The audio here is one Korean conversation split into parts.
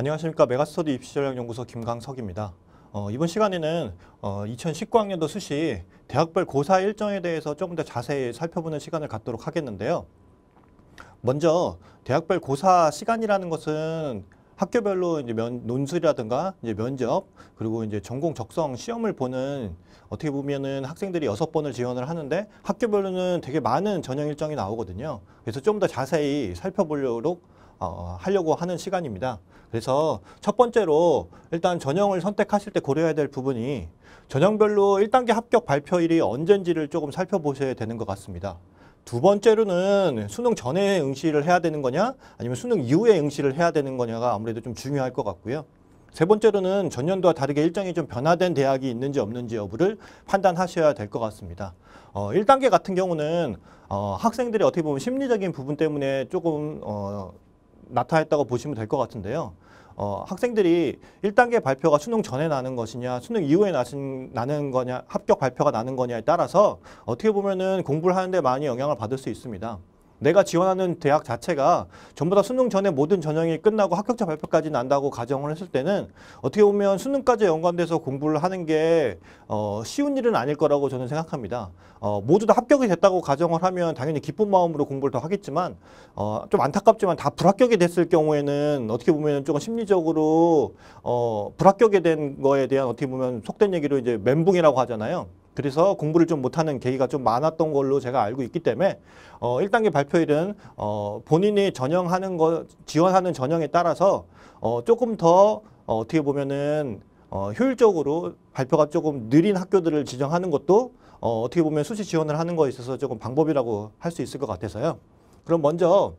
안녕하십니까 메가스터디 입시전략연구소 김강석입니다. 어, 이번 시간에는 어, 2019학년도 수시 대학별 고사 일정에 대해서 조금 더 자세히 살펴보는 시간을 갖도록 하겠는데요. 먼저 대학별 고사 시간이라는 것은 학교별로 이제 면, 논술이라든가 이제 면접 그리고 이제 전공 적성 시험을 보는 어떻게 보면은 학생들이 여섯 번을 지원을 하는데 학교별로는 되게 많은 전형 일정이 나오거든요. 그래서 좀 더 자세히 살펴보려고 어, 어, 하려고 하는 시간입니다. 그래서 첫 번째로 일단 전형을 선택하실 때 고려해야 될 부분이 전형별로 1단계 합격 발표일이 언젠지를 조금 살펴보셔야 되는 것 같습니다. 두 번째로는 수능 전에 응시를 해야 되는 거냐 아니면 수능 이후에 응시를 해야 되는 거냐가 아무래도 좀 중요할 것 같고요. 세 번째로는 전년도와 다르게 일정이 좀 변화된 대학이 있는지 없는지 여부를 판단하셔야 될 것 같습니다. 어, 1단계 같은 경우는 어, 학생들이 어떻게 보면 심리적인 부분 때문에 조금 어, 나타냈다고 보시면 될 것 같은데요. 어, 학생들이 1단계 발표가 수능 전에 나는 것이냐 수능 이후에 나신, 나는 거냐 합격 발표가 나는 거냐에 따라서 어떻게 보면 은 공부를 하는데 많이 영향을 받을 수 있습니다. 내가 지원하는 대학 자체가 전부 다 수능 전에 모든 전형이 끝나고 합격자 발표까지 난다고 가정을 했을 때는 어떻게 보면 수능까지 연관돼서 공부를 하는 게 어, 쉬운 일은 아닐 거라고 저는 생각합니다. 어, 모두 다 합격이 됐다고 가정을 하면 당연히 기쁜 마음으로 공부를 더 하겠지만 어, 좀 안타깝지만 다 불합격이 됐을 경우에는 어떻게 보면 조금 심리적으로 어, 불합격이 된 거에 대한 어떻게 보면 속된 얘기로 이제 멘붕이라고 하잖아요. 그래서 공부를 좀 못하는 계기가 좀 많았던 걸로 제가 알고 있기 때문에 어, 1단계 발표일은 어, 본인이 전형하는 거 지원하는 전형에 따라서 어, 조금 더 어, 어떻게 보면은 어, 효율적으로 발표가 조금 느린 학교들을 지정하는 것도 어, 어떻게 보면 수시 지원을 하는 거에 있어서 조금 방법이라고 할 수 있을 것 같아서요. 그럼 먼저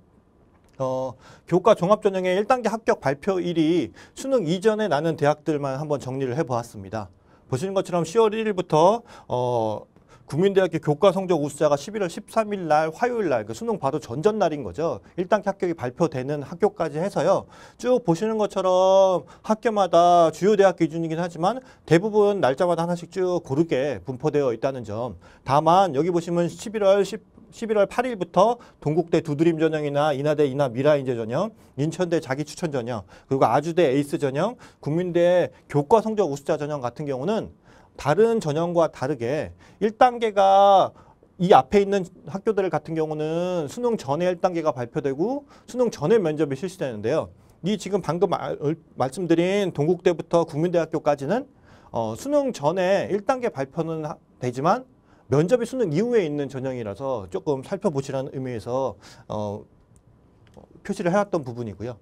어, 교과 종합전형의 1단계 합격 발표일이 수능 이전에 나는 대학들만 한번 정리를 해보았습니다. 보시는 것처럼 10월 1일부터 어, 국민대학교 교과 성적 우수자가 11월 13일 날 화요일 날 그 수능 바로 전전 날인 거죠. 1단계 합격이 발표되는 학교까지 해서요. 쭉 보시는 것처럼 학교마다 주요 대학 기준이긴 하지만 대부분 날짜마다 하나씩 쭉 고르게 분포되어 있다는 점. 다만 여기 보시면 11월 10 11월 8일부터 동국대 두드림 전형이나 인하대 인하 미라인재 전형, 인천대 자기 추천 전형, 그리고 아주대 에이스 전형, 국민대 교과 성적 우수자 전형 같은 경우는 다른 전형과 다르게 1단계가 이 앞에 있는 학교들 같은 경우는 수능 전에 1단계가 발표되고 수능 전에 면접이 실시되는데요. 이 지금 방금 말, 말씀드린 동국대부터 국민대학교까지는 어, 수능 전에 1단계 발표는 되지만 면접이 수능 이후에 있는 전형이라서 조금 살펴보시라는 의미에서 어, 표시를 해왔던 부분이고요.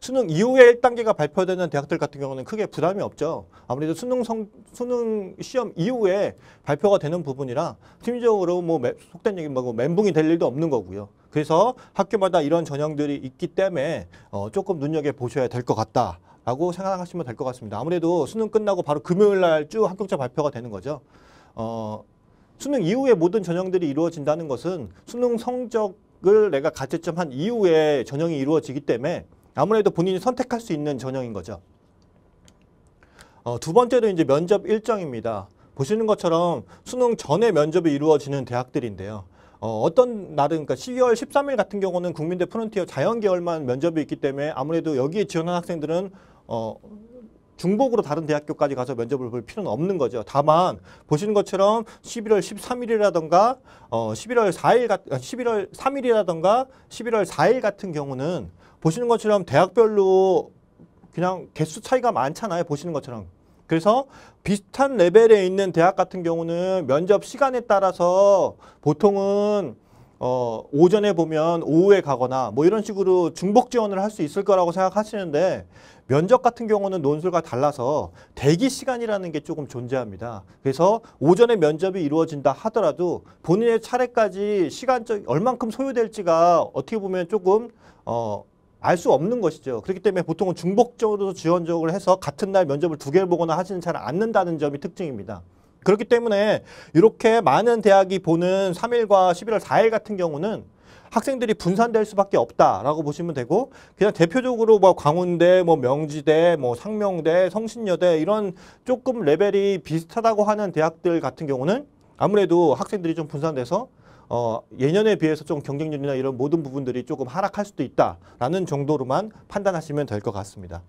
수능 이후에 1단계가 발표되는 대학들 같은 경우는 크게 부담이 없죠. 아무래도 수능 성, 수능 시험 이후에 발표가 되는 부분이라 팀적으로 뭐 매, 속된 얘기 뭐 멘붕이 될 일도 없는 거고요. 그래서 학교마다 이런 전형들이 있기 때문에 어, 조금 눈여겨 보셔야 될 것 같다. 라고 생각하시면 될 것 같습니다. 아무래도 수능 끝나고 바로 금요일 날 쭉 합격자 발표가 되는 거죠. 어, 수능 이후에 모든 전형들이 이루어진다는 것은 수능 성적을 내가 가채점한 이후에 전형이 이루어지기 때문에 아무래도 본인이 선택할 수 있는 전형인 거죠. 어, 두 번째로 이제 면접 일정입니다. 보시는 것처럼 수능 전에 면접이 이루어지는 대학들인데요. 어, 어떤 날은 그러니까 12월 13일 같은 경우는 국민대 프론티어 자연계열만 면접이 있기 때문에 아무래도 여기에 지원한 학생들은 어, 중복으로 다른 대학교까지 가서 면접을 볼 필요는 없는 거죠. 다만 보시는 것처럼 11월 13일이라던가 어 11월 4일 같 11월 아, 3일이라던가 11월 4일 같은 경우는 보시는 것처럼 대학별로 그냥 개수 차이가 많잖아요. 보시는 것처럼. 그래서 비슷한 레벨에 있는 대학 같은 경우는 면접 시간에 따라서 보통은 어, 오전에 보면 오후에 가거나 뭐 이런 식으로 중복 지원을 할 수 있을 거라고 생각하시는데 면접 같은 경우는 논술과 달라서 대기 시간이라는 게 조금 존재합니다. 그래서 오전에 면접이 이루어진다 하더라도 본인의 차례까지 시간적 얼만큼 소요될지가 어떻게 보면 조금 어, 알 수 없는 것이죠. 그렇기 때문에 보통은 중복적으로 지원적으로 해서 같은 날 면접을 두 개를 보거나 하지는 잘 않는다는 점이 특징입니다. 그렇기 때문에 이렇게 많은 대학이 보는 3일과 11월 4일 같은 경우는 학생들이 분산될 수밖에 없다라고 보시면 되고 그냥 대표적으로 뭐 광운대, 뭐 명지대, 뭐 상명대, 성신여대 이런 조금 레벨이 비슷하다고 하는 대학들 같은 경우는 아무래도 학생들이 좀 분산돼서 어, 예년에 비해서 좀 경쟁률이나 이런 모든 부분들이 조금 하락할 수도 있다라는 정도로만 판단하시면 될 것 같습니다.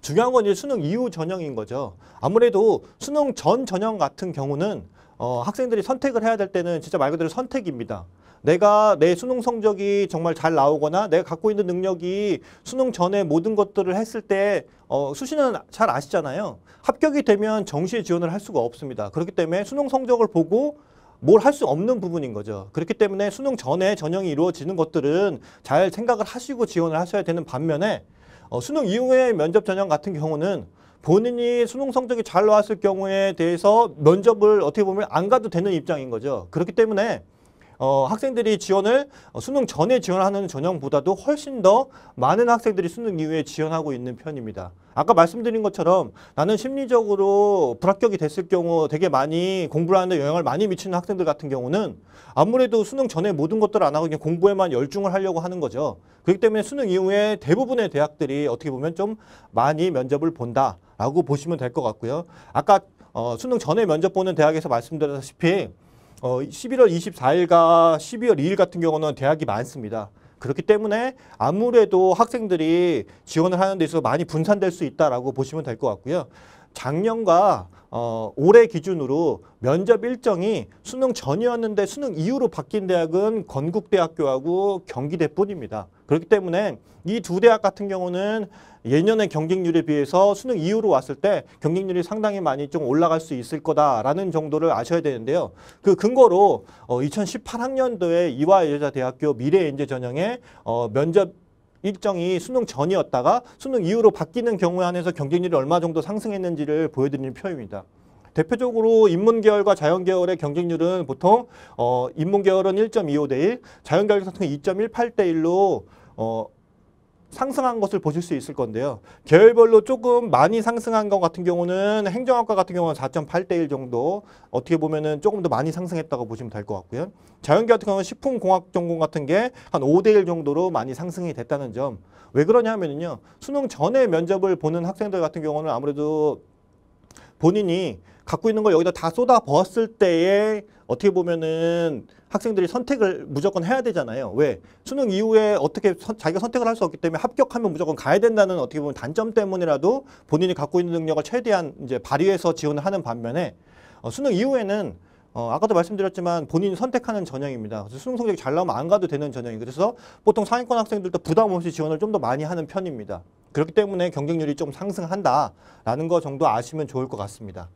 중요한 건 이제 수능 이후 전형인 거죠. 아무래도 수능 전 전형 같은 경우는 어, 학생들이 선택을 해야 될 때는 진짜 말 그대로 선택입니다. 내가 내 수능 성적이 정말 잘 나오거나 내가 갖고 있는 능력이 수능 전에 모든 것들을 했을 때 어, 수시는 잘 아시잖아요. 합격이 되면 정시에 지원을 할 수가 없습니다. 그렇기 때문에 수능 성적을 보고 뭘 할 수 없는 부분인 거죠. 그렇기 때문에 수능 전에 전형이 이루어지는 것들은 잘 생각을 하시고 지원을 하셔야 되는 반면에 어, 수능 이후에 면접 전형 같은 경우는 본인이 수능 성적이 잘 나왔을 경우에 대해서 면접을 어떻게 보면 안 가도 되는 입장인 거죠. 그렇기 때문에 어, 학생들이 지원을 어, 수능 전에 지원하는 전형보다도 훨씬 더 많은 학생들이 수능 이후에 지원하고 있는 편입니다. 아까 말씀드린 것처럼 나는 심리적으로 불합격이 됐을 경우 되게 많이 공부를 하는데 영향을 많이 미치는 학생들 같은 경우는 아무래도 수능 전에 모든 것들을 안 하고 그냥 공부에만 열중을 하려고 하는 거죠. 그렇기 때문에 수능 이후에 대부분의 대학들이 어떻게 보면 좀 많이 면접을 본다라고 보시면 될 것 같고요. 아까 어, 수능 전에 면접 보는 대학에서 말씀드렸다시피 어, 11월 24일과 12월 2일 같은 경우는 대학이 많습니다. 그렇기 때문에 아무래도 학생들이 지원을 하는 데 있어서 많이 분산될 수 있다라고 보시면 될 것 같고요. 작년과 어, 올해 기준으로 면접 일정이 수능 전이었는데 수능 이후로 바뀐 대학은 건국대학교하고 경기대뿐입니다. 그렇기 때문에 이 두 대학 같은 경우는 예년의 경쟁률에 비해서 수능 이후로 왔을 때 경쟁률이 상당히 많이 좀 올라갈 수 있을 거다라는 정도를 아셔야 되는데요. 그 근거로 어, 2018학년도에 이화여자대학교 미래인재 전형에 어, 면접 일정이 수능 전이었다가 수능 이후로 바뀌는 경우에 한해서 경쟁률이 얼마 정도 상승했는지를 보여드리는 표입니다. 대표적으로 인문계열과 자연계열의 경쟁률은 보통 어, 인문계열은 1.25대 1, 자연계열 같은 경우 2.18대 1로 어, 상승한 것을 보실 수 있을 건데요. 계열별로 조금 많이 상승한 것 같은 경우는 행정학과 같은 경우는 4.8대 1 정도 어떻게 보면은 조금 더 많이 상승했다고 보시면 될 것 같고요. 자연계 같은 경우는 식품공학 전공 같은 게 한 5대 1 정도로 많이 상승이 됐다는 점. 왜 그러냐 하면요. 수능 전에 면접을 보는 학생들 같은 경우는 아무래도 본인이 갖고 있는 걸 여기다 다 쏟아 부었을 때에 어떻게 보면은 학생들이 선택을 무조건 해야 되잖아요. 왜? 수능 이후에 어떻게 선, 자기가 선택을 할 수 없기 때문에 합격하면 무조건 가야 된다는 어떻게 보면 단점 때문이라도 본인이 갖고 있는 능력을 최대한 이제 발휘해서 지원을 하는 반면에 어, 수능 이후에는 어, 아까도 말씀드렸지만 본인이 선택하는 전형입니다. 그래서 수능 성적이 잘 나오면 안 가도 되는 전형이 그래서 보통 상위권 학생들도 부담 없이 지원을 좀 더 많이 하는 편입니다. 그렇기 때문에 경쟁률이 좀 상승한다라는 거 정도 아시면 좋을 것 같습니다.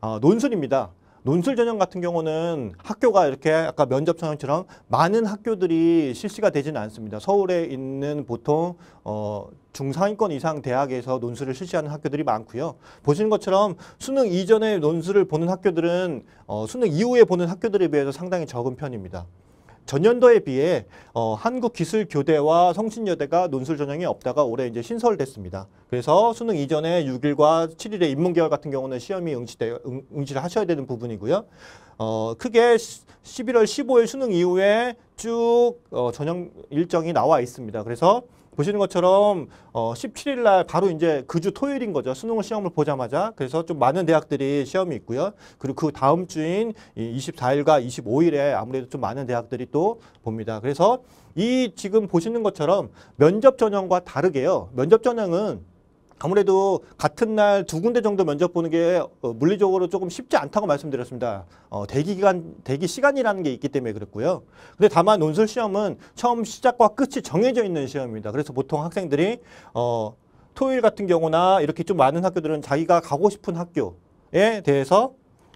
어, 논술입니다. 논술 전형 같은 경우는 학교가 이렇게 아까 면접 전형처럼 많은 학교들이 실시가 되지는 않습니다. 서울에 있는 보통 어 중상위권 이상 대학에서 논술을 실시하는 학교들이 많고요. 보시는 것처럼 수능 이전에 논술을 보는 학교들은 어 수능 이후에 보는 학교들에 비해서 상당히 적은 편입니다. 전년도에 비해 어, 한국기술교대와 성신여대가 논술 전형이 없다가 올해 이제 신설됐습니다. 그래서 수능 이전에 6일과 7일의 입문개월 같은 경우는 시험이 응시되, 응, 응시를 하셔야 되는 부분이고요. 어, 크게 11월 15일 수능 이후에 쭉 어, 전형 일정이 나와 있습니다. 그래서 보시는 것처럼 어 17일 날 바로 이제 그 주 토요일인 거죠. 수능 시험을 보자마자 그래서 좀 많은 대학들이 시험이 있고요. 그리고 그 다음 주인 이 24일과 25일에 아무래도 좀 많은 대학들이 또 봅니다. 그래서 이 지금 보시는 것처럼 면접 전형과 다르게요. 면접 전형은 아무래도 같은 날 두 군데 정도 면접 보는 게 어, 물리적으로 조금 쉽지 않다고 말씀드렸습니다. 어, 대기 기간, 대기 시간이라는 게 있기 때문에 그랬고요. 근데 다만 논술 시험은 처음 시작과 끝이 정해져 있는 시험입니다. 그래서 보통 학생들이 어, 토요일 같은 경우나 이렇게 좀 많은 학교들은 자기가 가고 싶은 학교에 대해서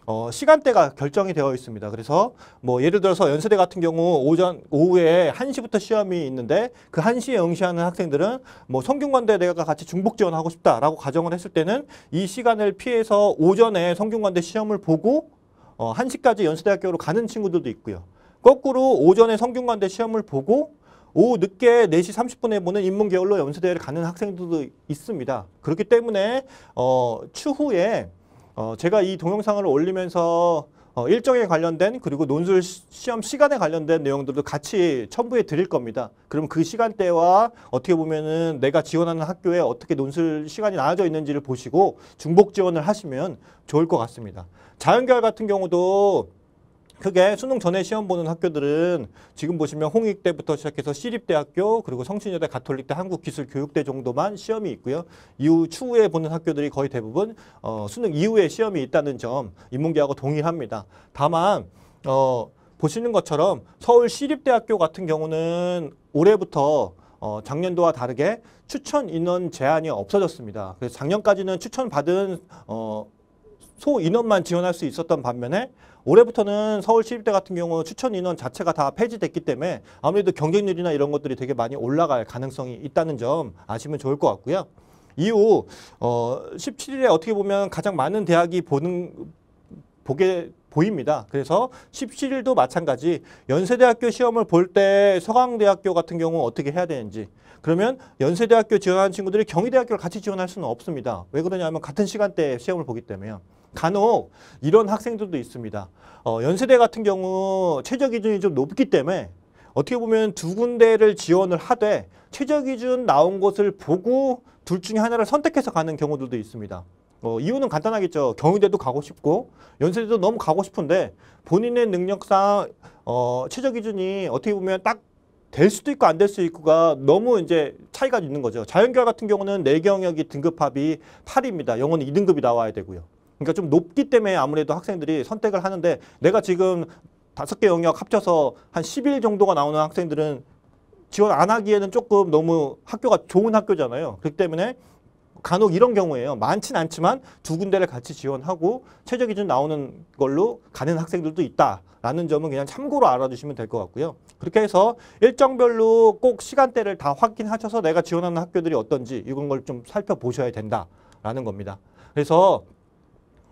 어, 시간대가 결정이 되어 있습니다. 그래서 뭐 예를 들어서 연세대 같은 경우 오전 오후에 1시부터 시험이 있는데 그1시에 응시하는 학생들은 뭐 성균관대 내가 같이 중복 지원하고 싶다라고 가정을 했을 때는 이 시간을 피해서 오전에 성균관대 시험을 보고 어, 1시까지 연세대학교로 가는 친구들도 있고요. 거꾸로 오전에 성균관대 시험을 보고 오후 늦게 4시 30분에 보는 인문계열로 연세대를 가는 학생들도 있습니다. 그렇기 때문에 어, 추후에 어, 제가 이 동영상을 올리면서 어, 일정에 관련된 그리고 논술 시험 시간에 관련된 내용들도 같이 첨부해 드릴 겁니다. 그럼 그 시간대와 어떻게 보면은 내가 지원하는 학교에 어떻게 논술 시간이 나눠져 있는지를 보시고 중복 지원을 하시면 좋을 것 같습니다. 자연계열 같은 경우도 그게 수능 전에 시험 보는 학교들은 지금 보시면 홍익대부터 시작해서 시립대학교 그리고 성신여대 가톨릭대 한국기술교육대 정도만 시험이 있고요. 이후 추후에 보는 학교들이 거의 대부분 어, 수능 이후에 시험이 있다는 점 인문계하고 동의합니다. 다만 어, 보시는 것처럼 서울 시립대학교 같은 경우는 올해부터 어, 작년도와 다르게 추천 인원 제한이 없어졌습니다. 그래서 작년까지는 추천받은 어, 소 인원만 지원할 수 있었던 반면에 올해부터는 서울 시립대 같은 경우 추천 인원 자체가 다 폐지됐기 때문에 아무래도 경쟁률이나 이런 것들이 되게 많이 올라갈 가능성이 있다는 점 아시면 좋을 것 같고요. 이후 어 17일에 어떻게 보면 가장 많은 대학이 보는 보게 보입니다. 그래서 17일도 마찬가지 연세대학교 시험을 볼 때 서강대학교 같은 경우 어떻게 해야 되는지 그러면 연세대학교 지원하는 친구들이 경희대학교를 같이 지원할 수는 없습니다. 왜 그러냐면 같은 시간대에 시험을 보기 때문에요. 간혹 이런 학생들도 있습니다. 어, 연세대 같은 경우 최저 기준이 좀 높기 때문에 어떻게 보면 두 군데를 지원을 하되 최저 기준 나온 것을 보고 둘 중에 하나를 선택해서 가는 경우들도 있습니다. 어, 이유는 간단하겠죠. 경희대도 가고 싶고 연세대도 너무 가고 싶은데 본인의 능력상 어, 최저 기준이 어떻게 보면 딱 될 수도 있고 안 될수도 있고가 너무 이제 차이가 있는 거죠. 자연계열 같은 경우는 내 경역이 등급합이 8입니다. 영어는 2등급이 나와야 되고요. 그러니까 좀 높기 때문에 아무래도 학생들이 선택을 하는데 내가 지금 다섯 개 영역 합쳐서 한 10일 정도가 나오는 학생들은 지원 안 하기에는 조금 너무 학교가 좋은 학교잖아요. 그렇기 때문에 간혹 이런 경우에요. 많진 않지만 두 군데를 같이 지원하고 최저 기준 나오는 걸로 가는 학생들도 있다라는 점은 그냥 참고로 알아두시면 될 것 같고요. 그렇게 해서 일정별로 꼭 시간대를 다 확인하셔서 내가 지원하는 학교들이 어떤지 이런 걸 좀 살펴보셔야 된다라는 겁니다. 그래서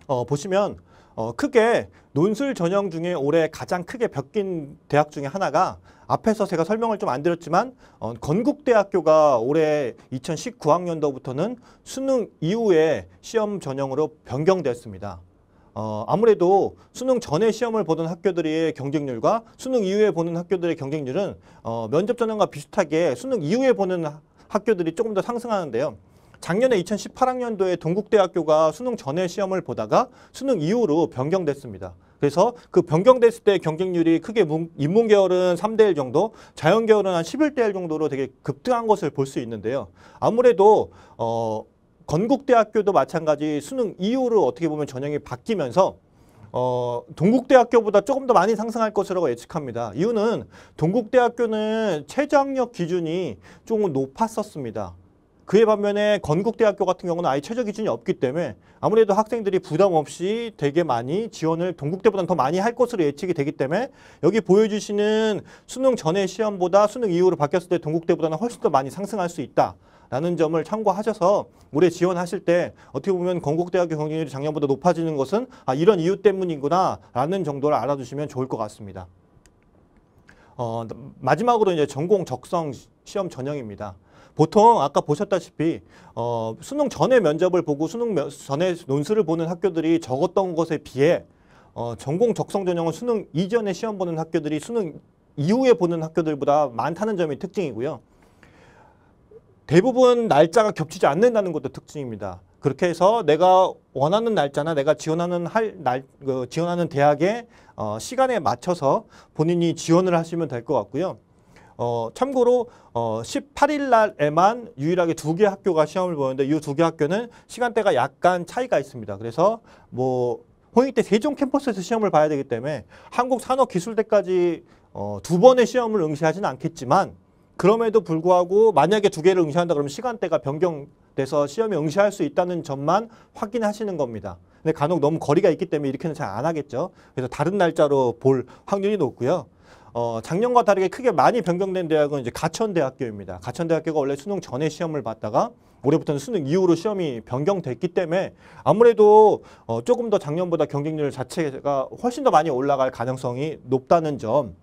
어, 보시면 어, 크게 논술 전형 중에 올해 가장 크게 벽긴 대학 중에 하나가 앞에서 제가 설명을 좀 안 드렸지만 어, 건국대학교가 올해 2019학년도부터는 수능 이후에 시험 전형으로 변경되었습니다. 어, 아무래도 수능 전에 시험을 보던 학교들의 경쟁률과 수능 이후에 보는 학교들의 경쟁률은 어, 면접 전형과 비슷하게 수능 이후에 보는 학교들이 조금 더 상승하는데요. 작년에 2018학년도에 동국대학교가 수능 전에 시험을 보다가 수능 이후로 변경됐습니다. 그래서 그 변경됐을 때 경쟁률이 크게 인문 계열은 3대 1 정도, 자연 계열은 한 11대 1 정도로 되게 급등한 것을 볼 수 있는데요. 아무래도 어 건국대학교도 마찬가지 수능 이후로 어떻게 보면 전형이 바뀌면서 어, 동국대학교보다 조금 더 많이 상승할 것이라고 예측합니다. 이유는 동국대학교는 최저학력 기준이 조금 높았었습니다. 그에 반면에 건국대학교 같은 경우는 아예 최저 기준이 없기 때문에 아무래도 학생들이 부담 없이 되게 많이 지원을 동국대보다는 더 많이 할 것으로 예측이 되기 때문에 여기 보여주시는 수능 전의 시험보다 수능 이후로 바뀌었을 때 동국대보다는 훨씬 더 많이 상승할 수 있다. 라는 점을 참고하셔서 올해 지원하실 때 어떻게 보면 건국대학교 경쟁률이 작년보다 높아지는 것은 아 이런 이유 때문이구나 라는 정도를 알아두시면 좋을 것 같습니다. 어, 마지막으로 이제 전공 적성 시험 전형입니다. 보통 아까 보셨다시피 어, 수능 전에 면접을 보고 수능 전에 논술을 보는 학교들이 적었던 것에 비해 어, 전공 적성 전형은 수능 이전에 시험 보는 학교들이 수능 이후에 보는 학교들보다 많다는 점이 특징이고요. 대부분 날짜가 겹치지 않는다는 것도 특징입니다. 그렇게 해서 내가 원하는 날짜나 내가 지원하는 할 날그 지원하는 대학의 어, 시간에 맞춰서 본인이 지원을 하시면 될 것 같고요. 어, 참고로 어, 18일 날에만 유일하게 두 개 학교가 시험을 보는데 이 두 개 학교는 시간대가 약간 차이가 있습니다. 그래서 뭐 홍익대 세종 캠퍼스에서 시험을 봐야 되기 때문에 한국산업기술대까지 어, 두 번의 시험을 응시하지는 않겠지만 그럼에도 불구하고 만약에 두 개를 응시한다 그러면 시간대가 변경돼서 시험에 응시할 수 있다는 점만 확인하시는 겁니다. 근데 간혹 너무 거리가 있기 때문에 이렇게는 잘 안 하겠죠. 그래서 다른 날짜로 볼 확률이 높고요. 어, 작년과 다르게 크게 많이 변경된 대학은 이제 가천대학교입니다. 가천대학교가 원래 수능 전에 시험을 봤다가 올해부터는 수능 이후로 시험이 변경됐기 때문에 아무래도 어, 조금 더 작년보다 경쟁률 자체가 훨씬 더 많이 올라갈 가능성이 높다는 점호응대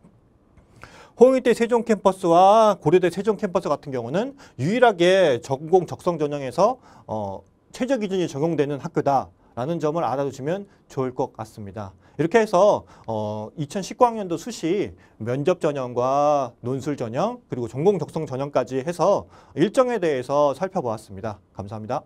세종 캠퍼스와 고려대 세종 캠퍼스 같은 경우는 유일하게 전공 적성 전형에서 어, 최저 기준이 적용되는 학교다. 라는 점을 알아두시면 좋을 것 같습니다. 이렇게 해서 어, 2019학년도 수시 면접 전형과 논술 전형 그리고 전공 적성 전형까지 해서 일정에 대해서 살펴보았습니다. 감사합니다.